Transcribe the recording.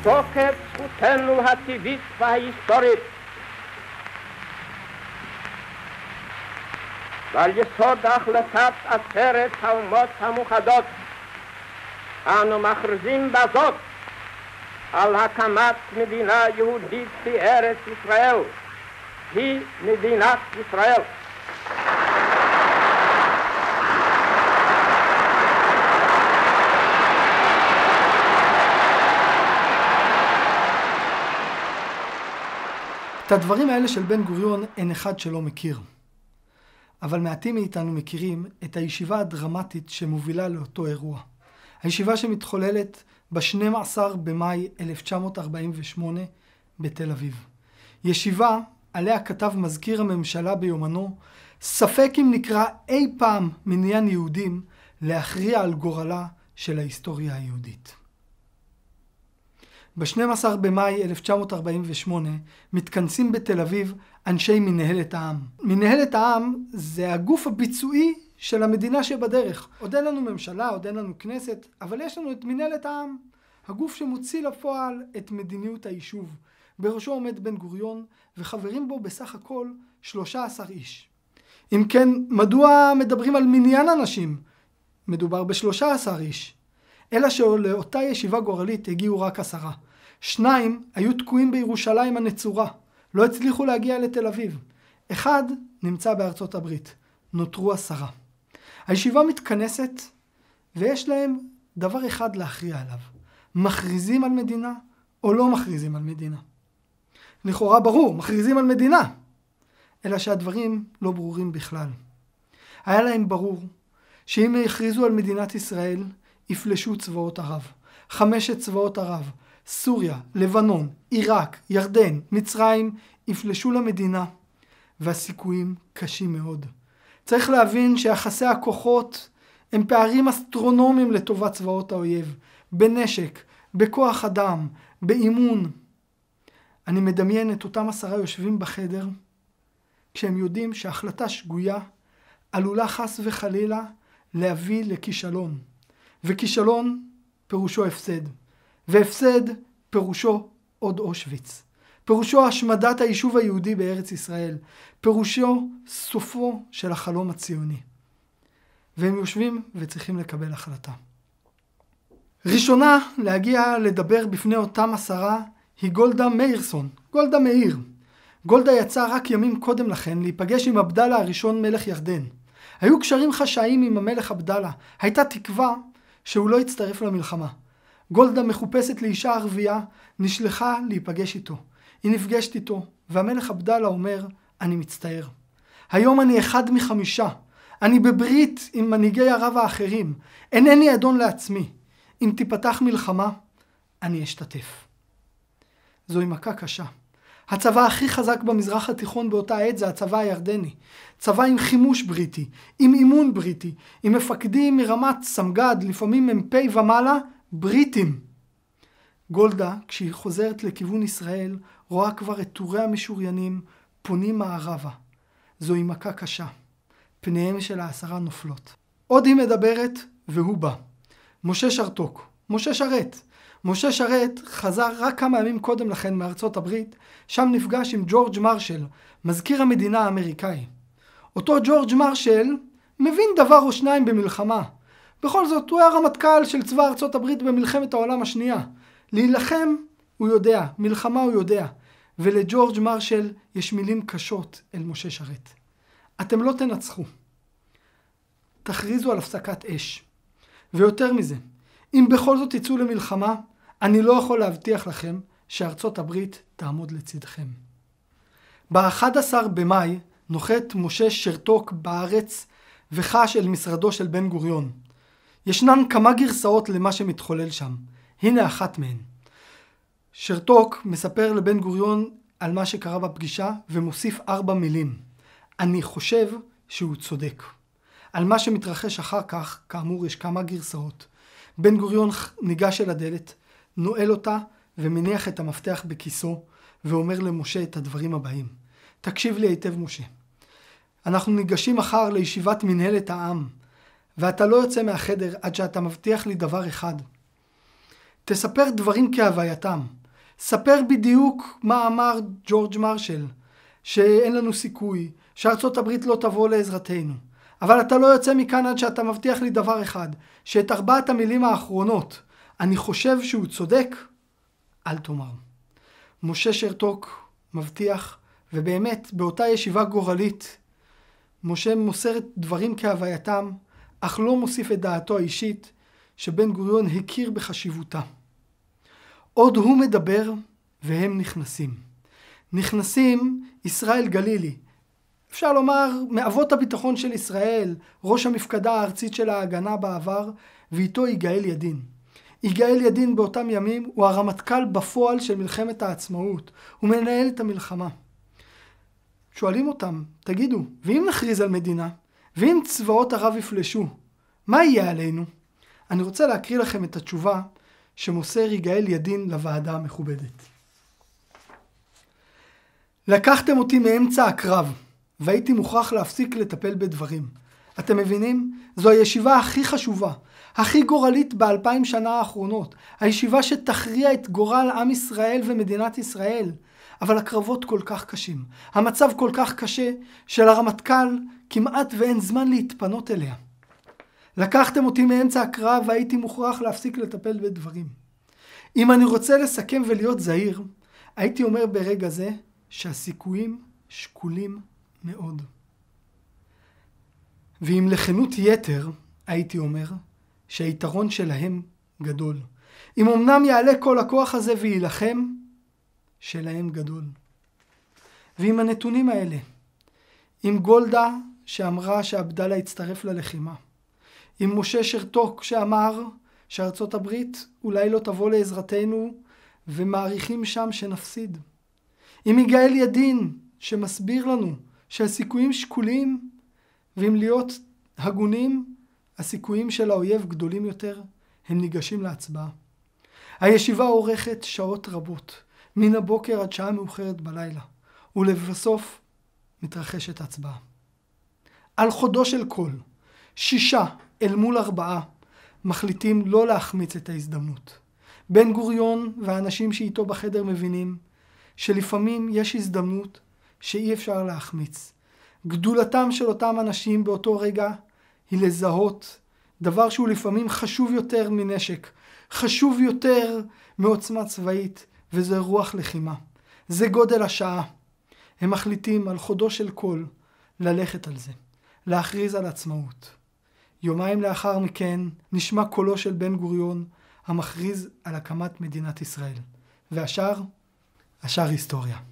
Stokhebs Hotel hat die Wiesbay Story. Weil ihr so dachlet habt, als wäre es am Mott am Uchadot. Anu machrzim bazot. Al hakamat medina yehudit fi eret Israel. Hi medinat Israel. Israel. הדברים האלה של בן גוריון אין אחד שלא מכיר. אבל מעטים מאיתנו מכירים את הישיבה הדרמטית שמובילה לאותו אירוע. הישיבה שמתחוללת ב-12 במאי 1948 בתל אביב. ישיבה עליה כתב מזכיר הממשלה ביומנו, ספק אם נקרא אי פעם מניין יהודים להכריע על גורלה של ההיסטוריה היהודית. ב-12 במאי 1948 מתכנסים בתל אביב אנשי מנהלת העם. מנהלת העם זה הגוף הביצועי של המדינה שבדרך. עוד אין לנו ממשלה, עוד אין לנו כנסת, אבל יש לנו את מנהלת העם, הגוף שמוציא לפועל את מדיניות היישוב. בראשו עומד בן גוריון, וחברים בו בסך הכל 13 איש. אם כן, מדוע מדברים על מניין אנשים? מדובר ב-13 איש. אלא שלאותה ישיבה גורלית הגיעו רק עשרה. שניים היו תקועים בירושלים הנצורה, לא הצליחו להגיע לתל אביב. אחד נמצא בארצות הברית, נותרו עשרה. הישיבה מתכנסת ויש להם דבר אחד להכריע עליו, מכריזים על מדינה או לא מכריזים על מדינה. לכאורה ברור, מכריזים על מדינה, אלא שהדברים לא ברורים בכלל. היה להם ברור שאם יכריזו על מדינת ישראל, יפלשו צבאות ערב. חמשת צבאות ערב, סוריה, לבנון, עיראק, ירדן, מצרים, יפלשו למדינה. והסיכויים קשים מאוד. צריך להבין שיחסי הכוחות הם פערים אסטרונומיים לטובת צבאות האויב, בנשק, בכוח אדם, באימון. אני מדמיין את אותם עשרה יושבים בחדר, כשהם יודעים שהחלטה שגויה עלולה חס וחלילה להביא לכישלון. וכישלון פירושו הפסד, והפסד פירושו עוד אושוויץ. פירושו השמדת היישוב היהודי בארץ ישראל. פירושו סופו של החלום הציוני. והם יושבים וצריכים לקבל החלטה. ראשונה להגיע לדבר בפני אותם עשרה היא גולדה מאירסון, גולדה מאיר. גולדה יצא רק ימים קודם לכן להיפגש עם עבדאללה הראשון מלך ירדן. היו קשרים חשאיים עם המלך עבדאללה, הייתה תקווה שהוא לא יצטרף למלחמה. גולדה מחופשת לאישה ערבייה, נשלחה להיפגש איתו. היא נפגשת איתו, והמלך עבדאללה אומר, אני מצטער. היום אני אחד מחמישה. אני בברית עם מנהיגי ערב האחרים. אינני אדון לעצמי. אם תיפתח מלחמה, אני אשתתף. זוהי מכה קשה. הצבא הכי חזק במזרח התיכון באותה עת זה הצבא הירדני. צבא עם חימוש בריטי, עם אימון בריטי, עם מפקדים מרמת סמג"ד, לפעמים מ"פ ומעלה, בריטים. גולדה, כשהיא חוזרת לכיוון ישראל, רואה כבר את טורי המשוריינים פונים מערבה. זוהי מכה קשה. פניהם של העשרה נופלות. עוד היא מדברת, והוא בא. משה שרתוק, משה שרת. משה שרת חזר רק כמה ימים קודם לכן מארצות הברית, שם נפגש עם ג'ורג' מרשל, מזכיר המדינה האמריקאי. אותו ג'ורג' מרשל מבין דבר או שניים במלחמה. בכל זאת, הוא היה רמטכ"ל של צבא ארצות הברית במלחמת העולם השנייה. להילחם, הוא יודע, מלחמה הוא יודע. ולג'ורג' מרשל יש מילים קשות אל משה שרת. אתם לא תנצחו. תכריזו על הפסקת אש. ויותר מזה, אם בכל זאת תצאו למלחמה, אני לא יכול להבטיח לכם שארצות הברית תעמוד לצדכם. ב-11 במאי נוחת משה שרתוק בארץ וחש אל משרדו של בן גוריון. ישנן כמה גרסאות למה שמתחולל שם. הנה אחת מהן. שרתוק מספר לבן גוריון על מה שקרה בפגישה ומוסיף ארבע מילים. אני חושב שהוא צודק. על מה שמתרחש אחר כך, כאמור, יש כמה גרסאות. בן גוריון ניגש אל הדלת, נועל אותה ומניח את המפתח בכיסו, ואומר למשה את הדברים הבאים: תקשיב לי היטב, משה. אנחנו ניגשים מחר לישיבת מנהלת העם, ואתה לא יוצא מהחדר עד שאתה מבטיח לי דבר אחד. תספר דברים כהווייתם. ספר בדיוק מה אמר ג'ורג' מרשל, שאין לנו סיכוי, שארצות הברית לא תבוא לעזרתנו. אבל אתה לא יוצא מכאן עד שאתה מבטיח לי דבר אחד, שאת ארבעת המילים האחרונות, אני חושב שהוא צודק, אל תאמר. משה שרתוק מבטיח, ובאמת, באותה ישיבה גורלית, משה מוסר את דברים כהווייתם, אך לא מוסיף את דעתו האישית, שבן גוריון הכיר בחשיבותה. עוד הוא מדבר, והם נכנסים. נכנסים ישראל גלילי, אפשר לומר, מאבות הביטחון של ישראל, ראש המפקדה הארצית של ההגנה בעבר, ואיתו יגאל ידין. יגאל ידין באותם ימים הוא הרמטכ"ל בפועל של מלחמת העצמאות. הוא מנהל את המלחמה. שואלים אותם, תגידו, ואם נכריז על מדינה? ואם צבאות ערב יפלשו? מה יהיה עלינו? אני רוצה להקריא לכם את התשובה שמוסר יגאל ידין לוועדה המכובדת. לקחתם אותי מאמצע הקרב, והייתי מוכרח להפסיק לטפל בדברים. אתם מבינים? זו הישיבה הכי חשובה, הכי גורלית באלפיים שנה האחרונות. הישיבה שתכריע את גורל עם ישראל ומדינת ישראל. אבל הקרבות כל כך קשים. המצב כל כך קשה, שלרמטכ"ל כמעט ואין זמן להתפנות אליה. לקחתם אותי מאמצע הקרב והייתי מוכרח להפסיק לטפל בדברים. אם אני רוצה לסכם ולהיות זהיר, הייתי אומר ברגע זה שהסיכויים שקולים מאוד. ואם לכנות יתר, הייתי אומר, שהיתרון שלהם גדול. אם אמנם יעלה כל הכוח הזה ויילחם, שלהם גדול. ועם הנתונים האלה, עם גולדה שאמרה שעבדאללה הצטרף ללחימה, עם משה שרתוק שאמר שארצות הברית אולי לא תבוא לעזרתנו ומעריכים שם שנפסיד, עם יגאל ידין שמסביר לנו שהסיכויים שקולים, ואם להיות הגונים, הסיכויים של האויב גדולים יותר, הם ניגשים להצבעה. הישיבה אורכת שעות רבות, מן הבוקר עד שעה מאוחרת בלילה, ולבסוף מתרחשת הצבעה. על חודו של קול, שישה אל מול ארבעה, מחליטים לא להחמיץ את ההזדמנות. בן גוריון והאנשים שאיתו בחדר מבינים שלפעמים יש הזדמנות שאי אפשר להחמיץ. גדולתם של אותם אנשים באותו רגע היא לזהות דבר שהוא לפעמים חשוב יותר מנשק, חשוב יותר מעוצמה צבאית, וזה רוח לחימה. זה גודל השעה. הם מחליטים על חודו של קול ללכת על זה, להכריז על עצמאות. יומיים לאחר מכן נשמע קולו של בן גוריון המכריז על הקמת מדינת ישראל. והשאר? השאר היסטוריה.